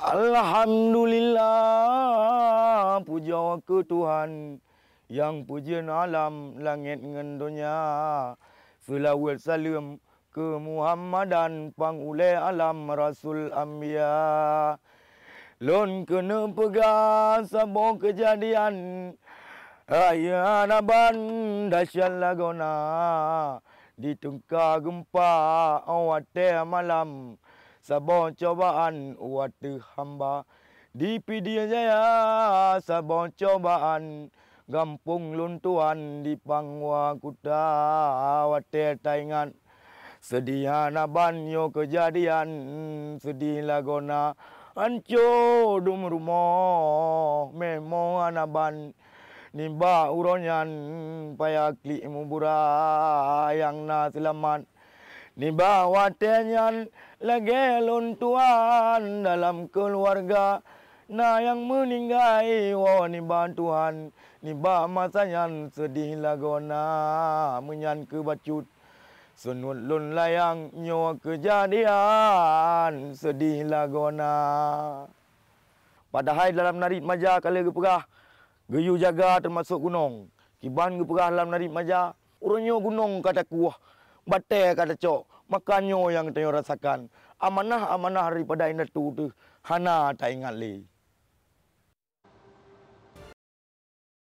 Alhamdulillah puja ke Tuhan yang pujian alam langit dengan dunia selawat salam ke dan pangule alam rasul anbiya lon kena pegang sabo kejadian ayana ban dahsyat lagona ditungka gempa awate malam Sabon cobaan waktu hamba di pidian jaya sabon cobaan gampung luntuan di pangwa kuda wate taingan sedia naban yo kejadian sedih lagona anco dum rumah memo anaban nimba uronyan paya klik mubura yang na selamat nimba watenyan lagi lontuan dalam keluarga. na yang meninggai wawa ni bantuan ni ba masa yang sedih lagona menyan ke bacut sunut lun layang nyawa kejadian sedih lagona padahal dalam narit maja kali gepegah gayu jaga termasuk gunung kiban gepegah dalam narit maja urunyo gunung kata kuah bate kata cok makanya yang kita rasakan amanah amanah daripada ini tu hana tak ingat